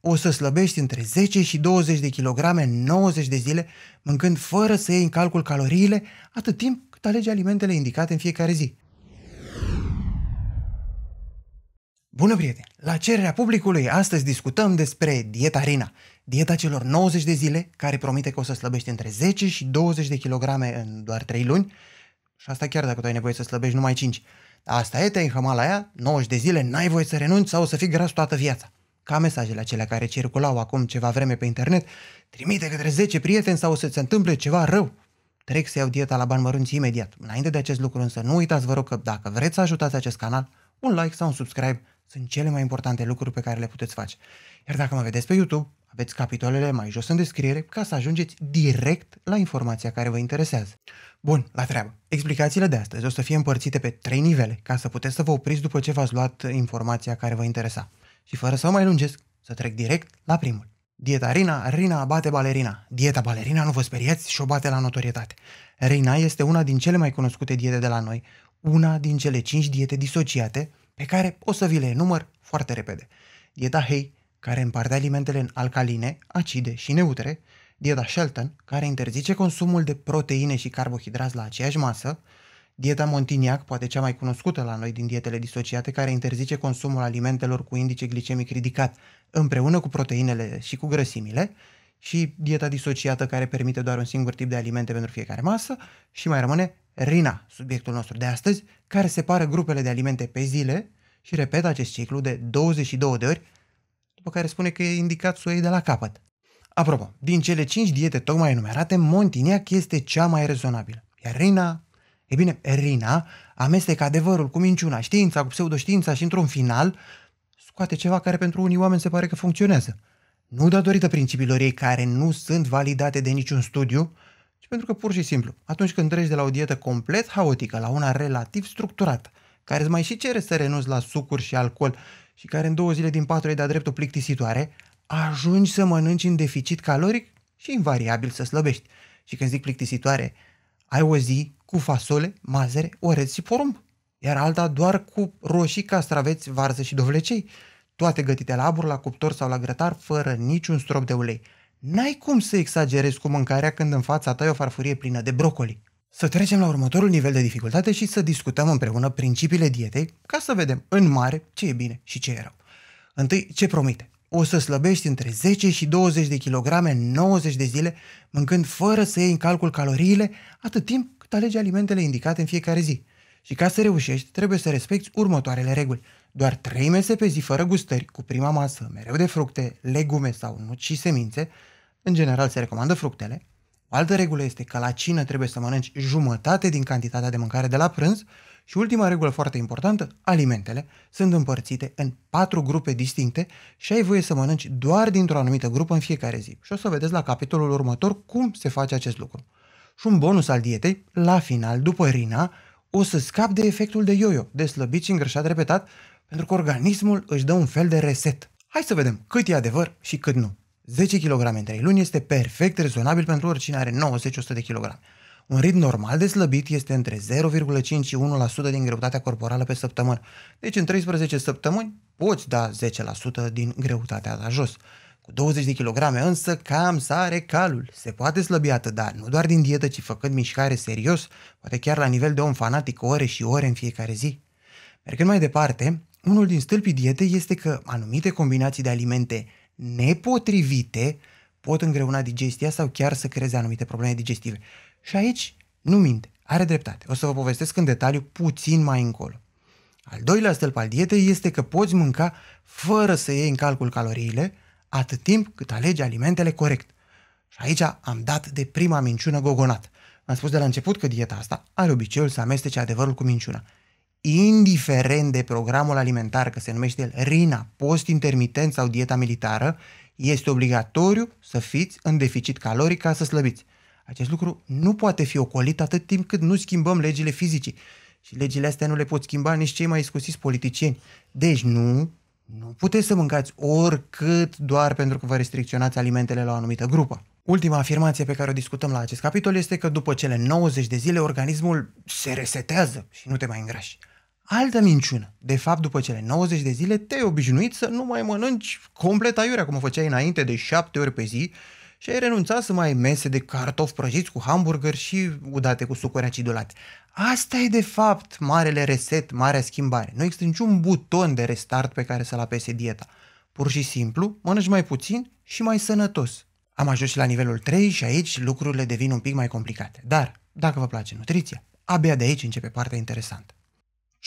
O să slăbești între 10 și 20 de kilograme în 90 de zile, mâncând fără să iei în calcul caloriile, atât timp cât alegi alimentele indicate în fiecare zi. Bună, prieteni! La cererea publicului, astăzi discutăm despre dieta Rina, dieta celor 90 de zile, care promite că o să slăbești între 10 și 20 de kilograme în doar 3 luni, și asta chiar dacă tu ai nevoie să slăbești numai 5. Asta e, te-ai la ea, 90 de zile, n-ai voie să renunți sau să fii gras toată viața ca mesajele acelea care circulau acum ceva vreme pe internet, trimite către 10 prieteni sau să se întâmple ceva rău. Trec să iau dieta la bani mărunți imediat. Înainte de acest lucru însă nu uitați vă rog că dacă vreți să ajutați acest canal, un like sau un subscribe sunt cele mai importante lucruri pe care le puteți face. Iar dacă mă vedeți pe YouTube, aveți capitolele mai jos în descriere ca să ajungeți direct la informația care vă interesează. Bun, la treabă. Explicațiile de astăzi o să fie împărțite pe trei nivele ca să puteți să vă opriți după ce v-ați luat informația care vă interesa și fără să o mai lungesc, să trec direct la primul. Dieta Rina rina bate balerina. Dieta balerina, nu vă speriați, și o bate la notorietate. Rina este una din cele mai cunoscute diete de la noi, una din cele cinci diete disociate, pe care o să vi le enumăr foarte repede. Dieta Hei, care împarte alimentele în alcaline, acide și neutre, dieta Shelton, care interzice consumul de proteine și carbohidrați la aceeași masă, Dieta Montignac poate cea mai cunoscută la noi din dietele disociate, care interzice consumul alimentelor cu indice glicemic ridicat, împreună cu proteinele și cu grăsimile, și dieta disociată care permite doar un singur tip de alimente pentru fiecare masă și mai rămâne RINA, subiectul nostru de astăzi, care separă grupele de alimente pe zile și repetă acest ciclu de 22 de ori, după care spune că e indicat să o iei de la capăt. Apropo, din cele 5 diete tocmai enumerate, Montignac este cea mai rezonabilă, iar RINA E bine, Rina amestecă adevărul cu minciuna, știința cu pseudoștiința și într-un final scoate ceva care pentru unii oameni se pare că funcționează. Nu datorită principiilor ei care nu sunt validate de niciun studiu, ci pentru că pur și simplu, atunci când treci de la o dietă complet haotică la una relativ structurată, care îți mai și cere să renunți la sucuri și alcool și care în două zile din patru e de-a dreptul plictisitoare, ajungi să mănânci în deficit caloric și invariabil să slăbești. Și când zic plictisitoare, ai o zi cu fasole, mazăre, orez și porumb, iar alta doar cu roșii, castraveți, varză și dovlecei, toate gătite la abur, la cuptor sau la grătar, fără niciun strop de ulei. N-ai cum să exagerezi cu mâncarea când în fața ta e o farfurie plină de brocoli. Să trecem la următorul nivel de dificultate și să discutăm împreună principiile dietei ca să vedem în mare ce e bine și ce e rău. Întâi, ce promite? O să slăbești între 10 și 20 de kilograme în 90 de zile, mâncând fără să iei în calcul caloriile, atât timp cât alege alimentele indicate în fiecare zi. Și ca să reușești, trebuie să respecti următoarele reguli. Doar 3 mese pe zi fără gustări, cu prima masă, mereu de fructe, legume sau nuci și semințe, în general se recomandă fructele. O altă regulă este că la cină trebuie să mănânci jumătate din cantitatea de mâncare de la prânz și ultima regulă foarte importantă, alimentele sunt împărțite în patru grupe distincte și ai voie să mănânci doar dintr-o anumită grupă în fiecare zi. Și o să vedeți la capitolul următor cum se face acest lucru și un bonus al dietei, la final, după Rina, o să scap de efectul de yo-yo, de slăbit și îngrășat repetat, pentru că organismul își dă un fel de reset. Hai să vedem cât e adevăr și cât nu. 10 kg în 3 luni este perfect rezonabil pentru oricine are 90-100 de kg. Un ritm normal de slăbit este între 0,5 și 1% din greutatea corporală pe săptămână. Deci în 13 săptămâni poți da 10% din greutatea la jos. Cu 20 de kilograme însă cam sare calul. Se poate slăbi atât, dar nu doar din dietă, ci făcând mișcare serios, poate chiar la nivel de om fanatic ore și ore în fiecare zi. Mergând mai departe, unul din stâlpii dietei este că anumite combinații de alimente nepotrivite pot îngreuna digestia sau chiar să creeze anumite probleme digestive. Și aici nu mint, are dreptate. O să vă povestesc în detaliu puțin mai încolo. Al doilea stâlp al dietei este că poți mânca fără să iei în calcul caloriile, atât timp cât alege alimentele corect. Și aici am dat de prima minciună gogonat. Am spus de la început că dieta asta are obiceiul să amestece adevărul cu minciuna. Indiferent de programul alimentar, că se numește el RINA, post intermitent sau dieta militară, este obligatoriu să fiți în deficit caloric ca să slăbiți. Acest lucru nu poate fi ocolit atât timp cât nu schimbăm legile fizicii. Și legile astea nu le pot schimba nici cei mai iscusiți politicieni. Deci nu nu puteți să mâncați oricât doar pentru că vă restricționați alimentele la o anumită grupă. Ultima afirmație pe care o discutăm la acest capitol este că după cele 90 de zile organismul se resetează și nu te mai îngrași. Altă minciună. De fapt, după cele 90 de zile te-ai obișnuit să nu mai mănânci complet aiurea, cum o făceai înainte de 7 ori pe zi și ai renunțat să mai ai mese de cartofi prăjiți cu hamburger și udate cu sucuri acidulate. Asta e de fapt marele reset, marea schimbare. Nu există niciun buton de restart pe care să-l apese dieta. Pur și simplu, mănânci mai puțin și mai sănătos. Am ajuns și la nivelul 3 și aici lucrurile devin un pic mai complicate. Dar, dacă vă place nutriția, abia de aici începe partea interesantă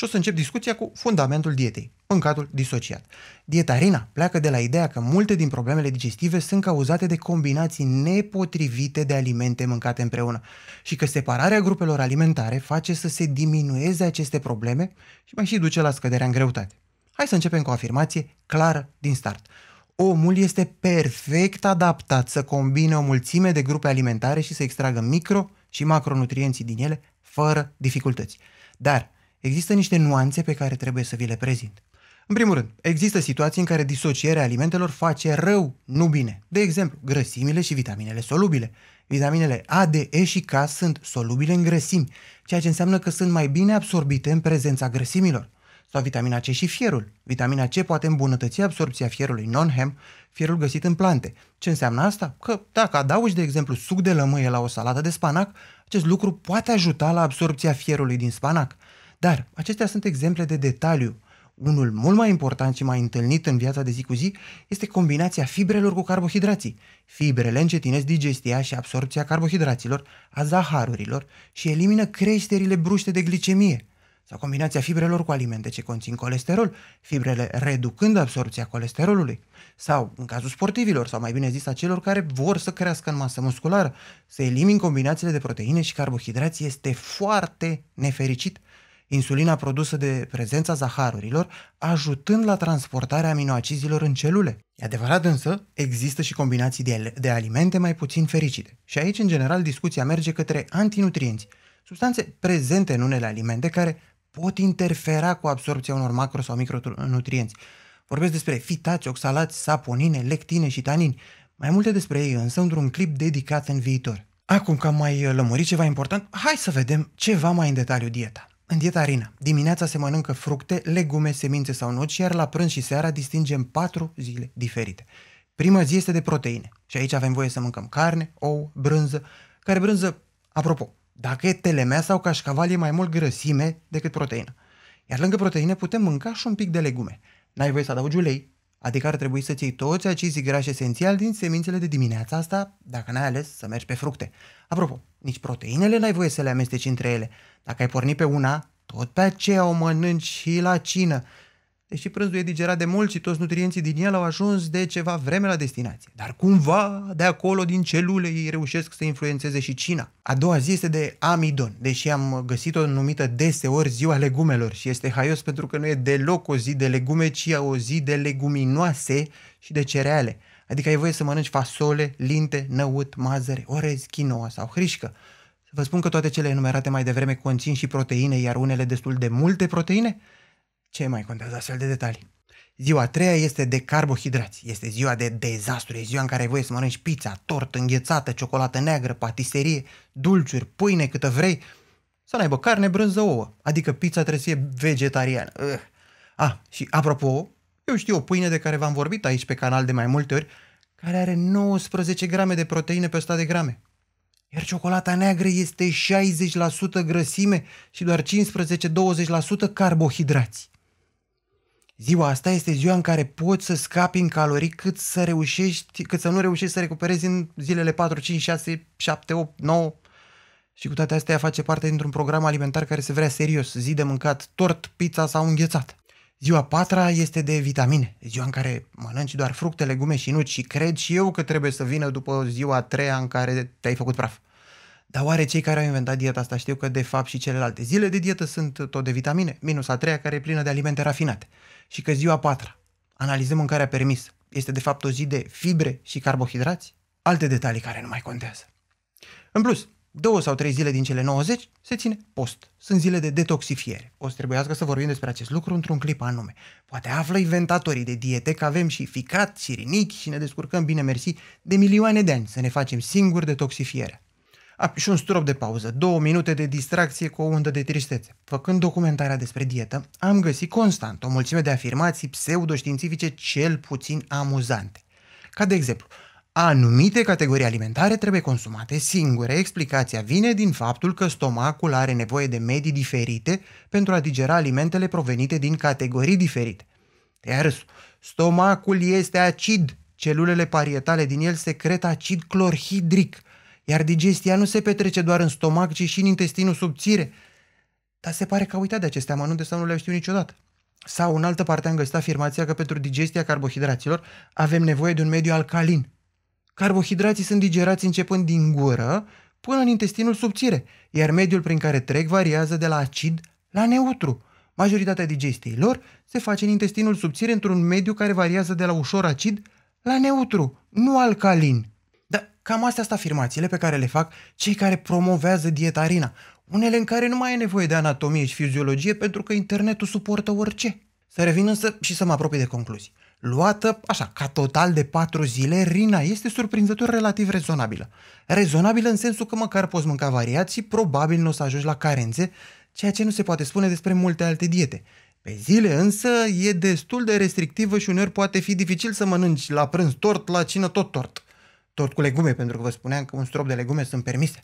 și o să încep discuția cu fundamentul dietei, mâncatul disociat. Dietarina pleacă de la ideea că multe din problemele digestive sunt cauzate de combinații nepotrivite de alimente mâncate împreună și că separarea grupelor alimentare face să se diminueze aceste probleme și mai și duce la scăderea în greutate. Hai să începem cu o afirmație clară din start. Omul este perfect adaptat să combine o mulțime de grupe alimentare și să extragă micro și macronutrienții din ele fără dificultăți. Dar există niște nuanțe pe care trebuie să vi le prezint. În primul rând, există situații în care disocierea alimentelor face rău, nu bine. De exemplu, grăsimile și vitaminele solubile. Vitaminele A, D, E și K sunt solubile în grăsimi, ceea ce înseamnă că sunt mai bine absorbite în prezența grăsimilor. Sau vitamina C și fierul. Vitamina C poate îmbunătăți absorpția fierului non-hem, fierul găsit în plante. Ce înseamnă asta? Că dacă adaugi, de exemplu, suc de lămâie la o salată de spanac, acest lucru poate ajuta la absorpția fierului din spanac. Dar acestea sunt exemple de detaliu. Unul mult mai important și mai întâlnit în viața de zi cu zi este combinația fibrelor cu carbohidrații. Fibrele încetinesc digestia și absorpția carbohidraților, a zaharurilor și elimină creșterile bruște de glicemie. Sau combinația fibrelor cu alimente ce conțin colesterol, fibrele reducând absorpția colesterolului. Sau, în cazul sportivilor, sau mai bine zis a celor care vor să crească în masă musculară, să elimin combinațiile de proteine și carbohidrații este foarte nefericit insulina produsă de prezența zaharurilor, ajutând la transportarea aminoacizilor în celule. E adevărat însă, există și combinații de, de alimente mai puțin fericite. Și aici, în general, discuția merge către antinutrienți, substanțe prezente în unele alimente care pot interfera cu absorpția unor macro- sau micronutrienți. Vorbesc despre fitați, oxalați, saponine, lectine și tanini. Mai multe despre ei însă într-un clip dedicat în viitor. Acum că am mai uh, lămurit ceva important, hai să vedem ceva mai în detaliu dieta. În dieta Arina, dimineața se mănâncă fructe, legume, semințe sau nuci, iar la prânz și seara distingem patru zile diferite. Prima zi este de proteine și aici avem voie să mâncăm carne, ou, brânză, care brânză, apropo, dacă e telemea sau cașcaval e mai mult grăsime decât proteină. Iar lângă proteine putem mânca și un pic de legume. N-ai voie să adaugi ulei, Adică ar trebui să iei toți acizi grași esențiali din semințele de dimineața asta, dacă n-ai ales să mergi pe fructe. Apropo, nici proteinele n-ai voie să le amesteci între ele. Dacă ai pornit pe una, tot pe aceea o mănânci și la cină. Deși prânzul e digerat de mult și toți nutrienții din el au ajuns de ceva vreme la destinație. Dar cumva, de acolo, din celule, ei reușesc să influențeze și cina. A doua zi este de amidon, deși am găsit-o numită deseori ziua legumelor și este haios pentru că nu e deloc o zi de legume, ci o zi de leguminoase și de cereale. Adică ai voie să mănânci fasole, linte, năut, mazăre, orez, quinoa sau hrișcă. Să vă spun că toate cele enumerate mai devreme conțin și proteine, iar unele destul de multe proteine – ce mai contează astfel de detalii? Ziua a treia este de carbohidrați, este ziua de dezastru, e ziua în care ai voie să mănânci pizza, tort, înghețată, ciocolată neagră, patiserie, dulciuri, pâine, câtă vrei, să n-aibă carne, brânză, ouă, adică pizza trebuie să fie vegetariană. Uh. Ah, și apropo, eu știu o pâine de care v-am vorbit aici pe canal de mai multe ori, care are 19 grame de proteine pe 100 de grame. Iar ciocolata neagră este 60% grăsime și doar 15-20% carbohidrați. Ziua asta este ziua în care poți să scapi în calorii cât să reușești, cât să nu reușești să recuperezi în zilele 4, 5, 6, 7, 8, 9. Și cu toate astea face parte dintr-un program alimentar care se vrea serios, zi de mâncat, tort, pizza sau înghețat. Ziua patra este de vitamine, ziua în care mănânci doar fructe, legume și nuci și cred și eu că trebuie să vină după ziua a treia în care te-ai făcut praf. Dar oare cei care au inventat dieta asta știu că de fapt și celelalte zile de dietă sunt tot de vitamine, minus a treia care e plină de alimente rafinate și că ziua a patra, analizăm mâncarea permisă, este de fapt o zi de fibre și carbohidrați? Alte detalii care nu mai contează. În plus, două sau trei zile din cele 90 se ține post. Sunt zile de detoxifiere. O să trebuiască să vorbim despre acest lucru într-un clip anume. Poate află inventatorii de diete că avem și ficat, și rinichi și ne descurcăm bine mersi de milioane de ani să ne facem singuri detoxifierea și un strop de pauză, două minute de distracție cu o undă de tristețe. Făcând documentarea despre dietă, am găsit constant o mulțime de afirmații pseudoștiințifice cel puțin amuzante. Ca de exemplu, anumite categorii alimentare trebuie consumate singure. Explicația vine din faptul că stomacul are nevoie de medii diferite pentru a digera alimentele provenite din categorii diferite. Iar stomacul este acid, celulele parietale din el secretă acid clorhidric – iar digestia nu se petrece doar în stomac, ci și în intestinul subțire. Dar se pare că a uitat de aceste amănunte sau nu le-a știut niciodată. Sau în altă parte am găsit afirmația că pentru digestia carbohidraților avem nevoie de un mediu alcalin. Carbohidrații sunt digerați începând din gură până în intestinul subțire, iar mediul prin care trec variază de la acid la neutru. Majoritatea digestiei lor se face în intestinul subțire într-un mediu care variază de la ușor acid la neutru, nu alcalin. Cam astea sunt afirmațiile pe care le fac cei care promovează dietarina. Unele în care nu mai e nevoie de anatomie și fiziologie pentru că internetul suportă orice. Să revin însă și să mă apropii de concluzii. Luată, așa, ca total de 4 zile, Rina este surprinzător relativ rezonabilă. Rezonabilă în sensul că măcar poți mânca variații, probabil nu o să ajungi la carențe, ceea ce nu se poate spune despre multe alte diete. Pe zile însă e destul de restrictivă și uneori poate fi dificil să mănânci la prânz tort, la cină tot tort tot cu legume, pentru că vă spuneam că un strop de legume sunt permise.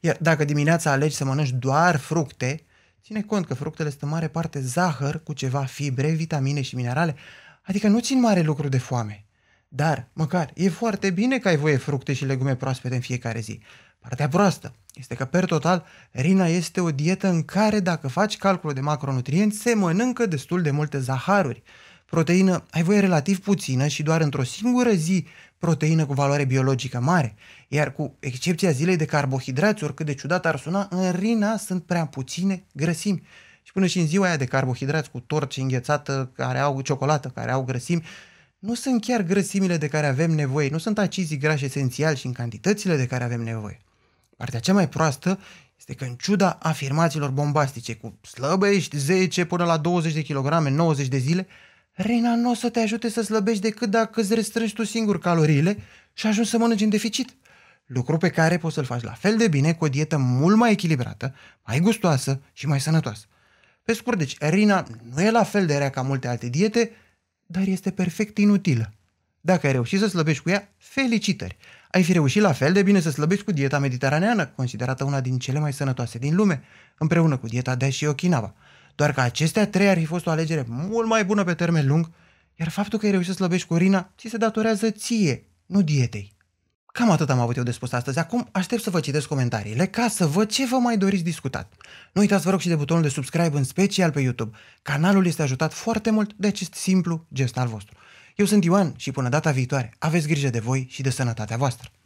Iar dacă dimineața alegi să mănânci doar fructe, ține cont că fructele sunt în mare parte zahăr cu ceva fibre, vitamine și minerale, adică nu țin mare lucru de foame. Dar, măcar, e foarte bine că ai voie fructe și legume proaspete în fiecare zi. Partea proastă este că, per total, Rina este o dietă în care, dacă faci calculul de macronutrienți, se mănâncă destul de multe zaharuri. Proteină ai voie relativ puțină și doar într-o singură zi proteină cu valoare biologică mare, iar cu excepția zilei de carbohidrați, oricât de ciudat ar suna, în rina sunt prea puține grăsimi. Și până și în ziua aia de carbohidrați cu tort înghețată, care au ciocolată, care au grăsimi, nu sunt chiar grăsimile de care avem nevoie, nu sunt acizii grași esențiali și în cantitățile de care avem nevoie. Partea cea mai proastă este că în ciuda afirmațiilor bombastice cu slăbești 10 până la 20 de kilograme, 90 de zile, Reina nu o să te ajute să slăbești decât dacă îți restrângi tu singur caloriile și ajungi să mănânci în deficit. Lucru pe care poți să-l faci la fel de bine cu o dietă mult mai echilibrată, mai gustoasă și mai sănătoasă. Pe scurt, deci, Rina nu e la fel de rea ca multe alte diete, dar este perfect inutilă. Dacă ai reușit să slăbești cu ea, felicitări! Ai fi reușit la fel de bine să slăbești cu dieta mediteraneană, considerată una din cele mai sănătoase din lume, împreună cu dieta de și Okinawa. Doar că acestea trei ar fi fost o alegere mult mai bună pe termen lung, iar faptul că ai reușit să slăbești Corina ți se datorează ție, nu dietei. Cam atât am avut eu de spus astăzi. Acum aștept să vă citesc comentariile ca să văd ce vă mai doriți discutat. Nu uitați, vă rog, și de butonul de subscribe, în special pe YouTube. Canalul este ajutat foarte mult de acest simplu gest al vostru. Eu sunt Ioan și până data viitoare, aveți grijă de voi și de sănătatea voastră.